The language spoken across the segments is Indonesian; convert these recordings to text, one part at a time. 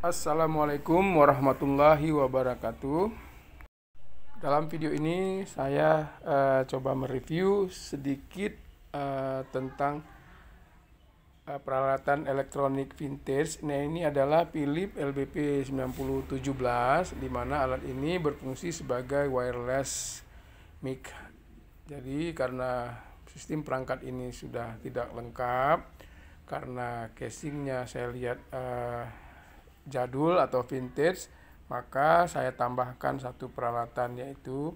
Assalamualaikum warahmatullahi wabarakatuh. Dalam video ini saya uh, coba mereview sedikit uh, tentang uh, peralatan elektronik vintage. Nah, ini adalah Philips LBP 9017 di mana alat ini berfungsi sebagai wireless mic. Jadi karena sistem perangkat ini sudah tidak lengkap karena casingnya saya lihat uh, jadul atau vintage, maka saya tambahkan satu peralatan yaitu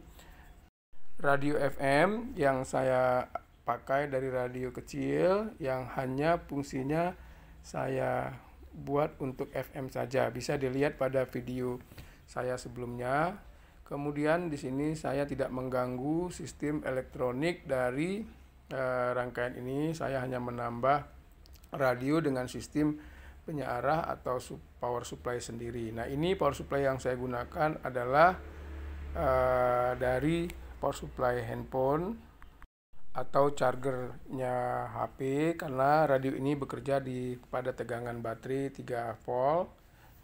radio FM yang saya pakai dari radio kecil yang hanya fungsinya saya buat untuk FM saja. Bisa dilihat pada video saya sebelumnya. Kemudian di sini saya tidak mengganggu sistem elektronik dari e, rangkaian ini. Saya hanya menambah radio dengan sistem penyarah atau power supply sendiri. Nah, ini power supply yang saya gunakan adalah uh, dari power supply handphone atau chargernya HP karena radio ini bekerja di pada tegangan baterai 3 volt,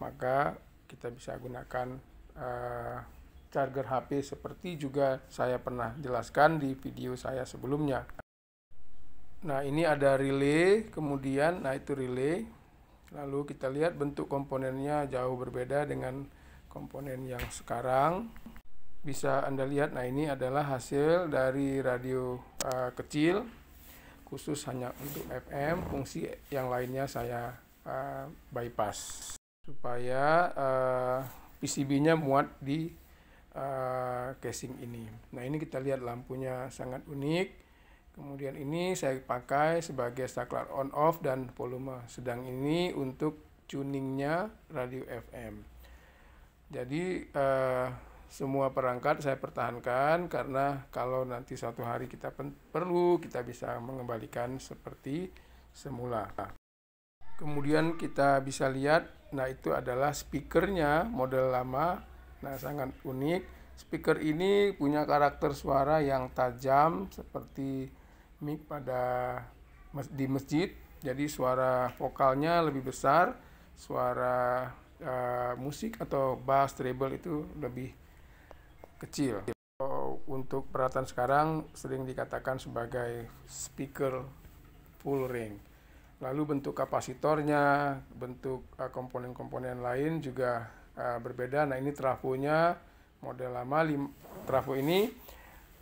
maka kita bisa gunakan uh, charger HP seperti juga saya pernah jelaskan di video saya sebelumnya. Nah, ini ada relay, kemudian nah itu relay Lalu kita lihat bentuk komponennya jauh berbeda dengan komponen yang sekarang. Bisa Anda lihat, nah ini adalah hasil dari radio uh, kecil, khusus hanya untuk FM, fungsi yang lainnya saya uh, bypass. Supaya uh, eh, PCB-nya muat di uh, casing ini. Nah ini kita lihat lampunya sangat unik bagian ini saya pakai sebagai saklar on off dan volume. Sedang ini untuk tuningnya radio FM. Jadi eh, semua perangkat saya pertahankan karena kalau nanti suatu hari kita perlu kita bisa mengembalikan seperti semula. Kemudian kita bisa lihat, nah itu adalah speakernya model lama. Nah sangat unik. Speaker ini punya karakter suara yang tajam seperti mic pada di masjid jadi suara vokalnya lebih besar suara uh, musik atau bass treble itu lebih kecil untuk peralatan sekarang sering dikatakan sebagai speaker full ring lalu bentuk kapasitornya bentuk eh, komponen-komponen uh, lain juga uh, berbeda nah ini trafonya model lama trafo ini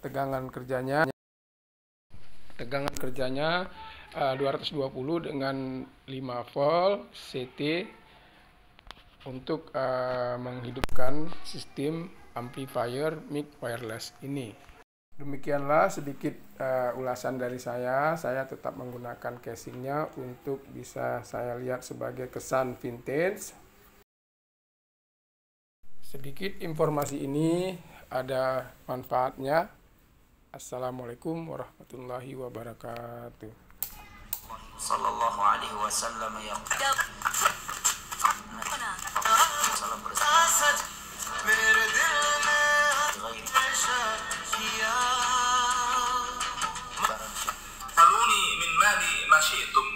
tegangan kerjanya tegangan kerjanya eh, uh, 220 dengan 5 volt CT untuk uh, menghidupkan sistem amplifier mic wireless ini. Demikianlah sedikit uh, ulasan dari saya. Saya tetap menggunakan casingnya untuk bisa saya lihat sebagai kesan vintage. Sedikit informasi ini ada manfaatnya Assalamualaikum warahmatullahi wabarakatuh. Sallallahu alaihi wasallam ya. خلوني من مالي ما شئتم